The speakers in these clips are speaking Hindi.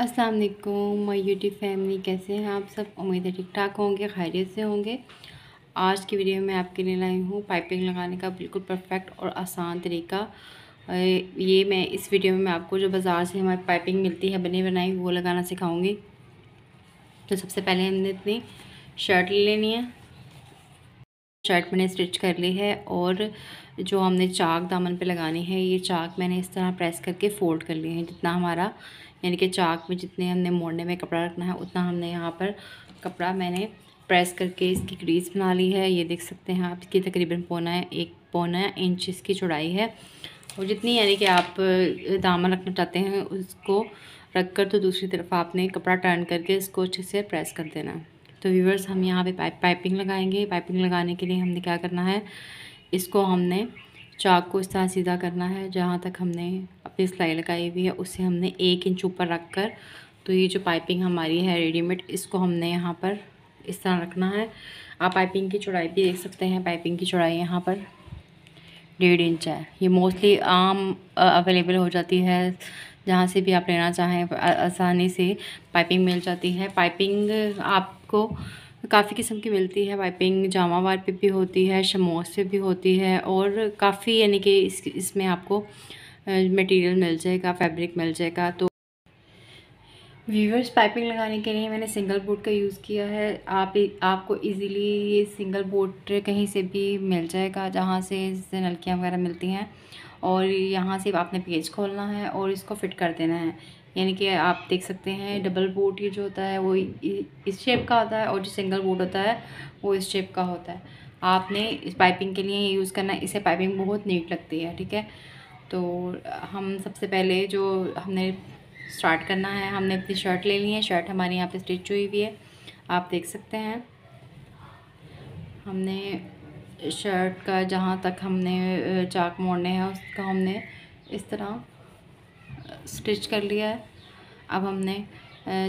अस्सलाम वालेकुम माय यूट्यूब फैमिली कैसे हैं आप सब उम्मीद है ठीक ठाक होंगे खैरियत से होंगे आज की वीडियो में आपके लिए लाई हूँ पाइपिंग लगाने का बिल्कुल परफेक्ट और आसान तरीका ये मैं इस वीडियो में मैं आपको जो बाज़ार से हमारी पाइपिंग मिलती है बनी बनाई वो लगाना सिखाऊंगी तो सबसे पहले हमने इतनी शर्ट ले लेनी है शर्ट मैंने स्टिच कर ली है और जो हमने चाक दामन पे लगानी है ये चाक मैंने इस तरह प्रेस करके फ़ोल्ड कर लिए हैं जितना हमारा यानी कि चाक में जितने हमने मोड़ने में कपड़ा रखना है उतना हमने यहाँ पर कपड़ा मैंने प्रेस करके इसकी क्रीज बना ली है ये देख सकते हैं आप इसकी तकरीबन पौना एक पौना इंच इसकी चौड़ाई है और जितनी यानी कि आप दामन रखना चाहते हैं उसको रख कर तो दूसरी तरफ आपने कपड़ा टर्न करके इसको अच्छे से प्रेस कर देना तो व्यूवर्स हम यहाँ पे पाइप पाइपिंग लगाएंगे पाइपिंग लगाने के लिए हमने क्या करना है इसको हमने चाक को इस तरह सीधा करना है जहाँ तक हमने अपनी सिलाई लगाई हुई है उससे हमने एक इंच ऊपर रख कर तो ये जो पाइपिंग हमारी है रेडीमेड इसको हमने यहाँ पर इस तरह रखना है आप पाइपिंग की चौड़ाई भी देख सकते हैं पाइपिंग की चौड़ाई यहाँ पर डेढ़ इंच है ये मोस्टली आम अवेलेबल हो जाती है जहाँ से भी आप लेना चाहें आसानी से पाइपिंग मिल जाती है पाइपिंग आपको काफ़ी किस्म की मिलती है वाइपिंग जामा पे भी होती है शमोस पे भी होती है और काफ़ी यानी कि इस इसमें आपको मटेरियल मिल जाएगा फैब्रिक मिल जाएगा तो व्यूवर्स पाइपिंग लगाने के लिए मैंने सिंगल बोर्ड का यूज़ किया है आप आपको इजीली ये सिंगल बोर्ड कहीं से भी मिल जाएगा जहाँ से नलकियाँ वगैरह मिलती हैं और यहाँ से आपने पेज खोलना है और इसको फिट कर देना है यानी कि आप देख सकते हैं डबल बोट ये जो होता है वो इस शेप का होता है और जो सिंगल बोट होता है वो इस शेप का होता है आपने इस पाइपिंग के लिए यूज़ करना इसे पाइपिंग बहुत नीट लगती है ठीक है तो हम सबसे पहले जो हमने स्टार्ट करना है हमने अपनी शर्ट ले ली है शर्ट हमारी यहाँ पे स्टिच हुई हुई है आप देख सकते हैं हमने शर्ट का जहाँ तक हमने चाक मोड़ने हैं उसका हमने इस तरह स्टिच कर लिया है अब हमने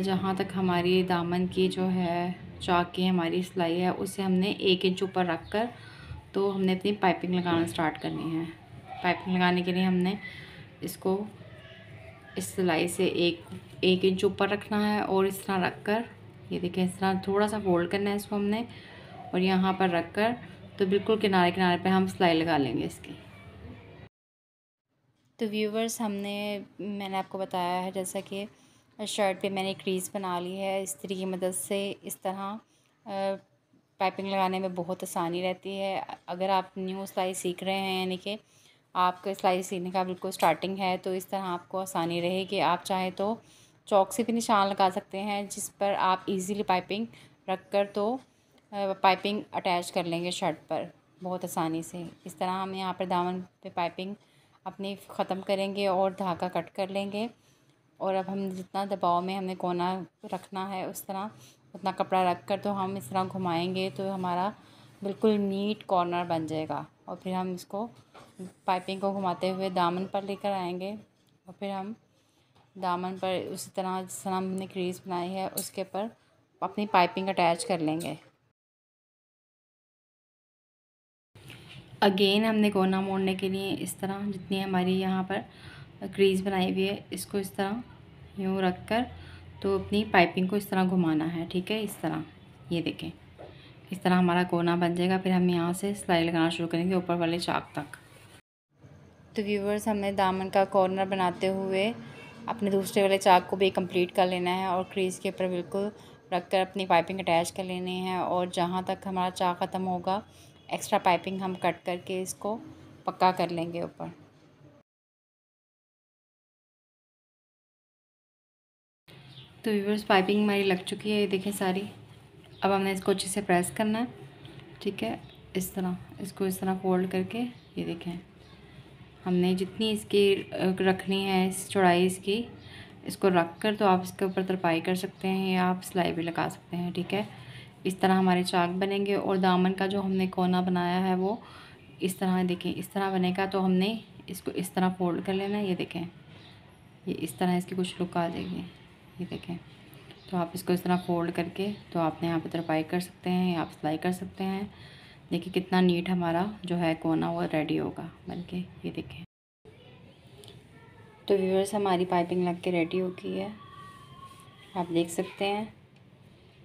जहाँ तक हमारी दामन की जो है चाक की हमारी सिलाई है उसे हमने एक इंच ऊपर रख कर तो हमने अपनी पाइपिंग लगाना स्टार्ट करनी है पाइपिंग लगाने के लिए हमने इसको इस सिलाई से एक एक इंच ऊपर रखना है और इस तरह रख कर ये देखें इस तरह थोड़ा सा फोल्ड करना है इसको हमने और यहाँ पर रख कर तो बिल्कुल किनारे किनारे पे हम सिलाई लगा लेंगे इसकी तो व्यूवर्स हमने मैंने आपको बताया है जैसा कि शर्ट पे मैंने क्रीज़ बना ली है तरीके की मदद से इस तरह पाइपिंग लगाने में बहुत आसानी रहती है अगर आप न्यू सिलाई सीख रहे हैं यानी कि आपको सिलाई सीखने का बिल्कुल स्टार्टिंग है तो इस तरह आपको आसानी रहेगी आप चाहे तो चौक से भी निशान लगा सकते हैं जिस पर आप इजीली पाइपिंग रख कर तो पाइपिंग अटैच कर लेंगे शर्ट पर बहुत आसानी से इस तरह हम यहाँ पर दामन पे पाइपिंग अपनी ख़त्म करेंगे और धागा कट कर लेंगे और अब हम जितना दबाव में हमें कोना रखना है उस तरह उतना कपड़ा रख कर तो हम इस तरह घुमाएंगे तो हमारा बिल्कुल नीट कॉर्नर बन जाएगा और फिर हम इसको पाइपिंग को घुमाते हुए दामन पर लेकर आएंगे और फिर हम दामन पर उसी तरह जिस तरह हमने क्रीज बनाई है उसके ऊपर अपनी पाइपिंग अटैच कर लेंगे अगेन हमने कोना मोड़ने के लिए इस तरह जितनी हमारी यहाँ पर क्रीज़ बनाई हुई है इसको इस तरह यूँ रख कर तो अपनी पाइपिंग को इस तरह घुमाना है ठीक है इस तरह ये देखें इस तरह हमारा कोना बन जाएगा फिर हम यहाँ से सिलाई लगाना शुरू करेंगे ऊपर वाले चाक तक तो व्यूवर्स हमने दामन का कॉर्नर बनाते हुए अपने दूसरे वाले चाक को भी कंप्लीट कर लेना है और क्रीज़ के ऊपर बिल्कुल रख कर अपनी पाइपिंग अटैच कर लेनी है और जहाँ तक हमारा चाक ख़त्म होगा एक्स्ट्रा पाइपिंग हम कट करके इसको पक्का कर लेंगे ऊपर तो व्यूवर्स पाइपिंग हमारी लग चुकी है ये देखें सारी अब हमने इसको अच्छे से प्रेस करना है ठीक है इस तरह इसको इस तरह फोल्ड करके ये देखें हमने जितनी इसकी रखनी है इस चौड़ाई इसकी इसको रख कर तो आप इसके ऊपर तरपाई कर सकते हैं या आप सिलाई भी लगा सकते हैं ठीक है इस तरह हमारे चाक बनेंगे और दामन का जो हमने कोना बनाया है वो इस तरह देखें इस तरह बनेगा तो हमने इसको इस तरह फोल्ड कर लेना है ये देखें ये इस तरह इसकी कुछ लुक आ जाएगी ये देखें तो आप इसको इस तरह फोल्ड करके तो आपने यहाँ पर तरपाई कर सकते हैं या आप सिलाई कर सकते हैं देखिए कितना नीट हमारा जो है कोना वो रेडी होगा बल्कि ये देखें तो व्यूअर्स हमारी पाइपिंग लग के रेडी हो गई है आप देख सकते हैं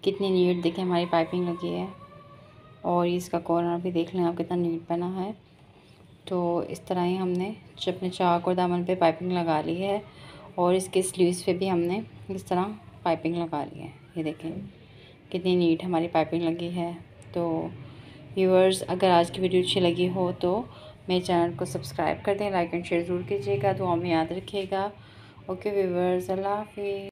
कितनी नीट देखें हमारी पाइपिंग लगी है और इसका कॉर्नर भी देख लें आप कितना नीट बना है तो इस तरह ही हमने अपने चाक और दामन पे पाइपिंग लगा ली है और इसके स्लीव्स पे भी हमने इस तरह पाइपिंग लगा ली है ये देखें कितनी नीट हमारी पाइपिंग लगी है तो व्यूअर्स अगर आज की वीडियो अच्छी लगी हो तो मेरे चैनल को सब्सक्राइब कर दें लाइक एंड शेयर ज़रूर कीजिएगा तो हमें याद रखिएगा ओके व्यूवर्स अल्लाह हाफिज़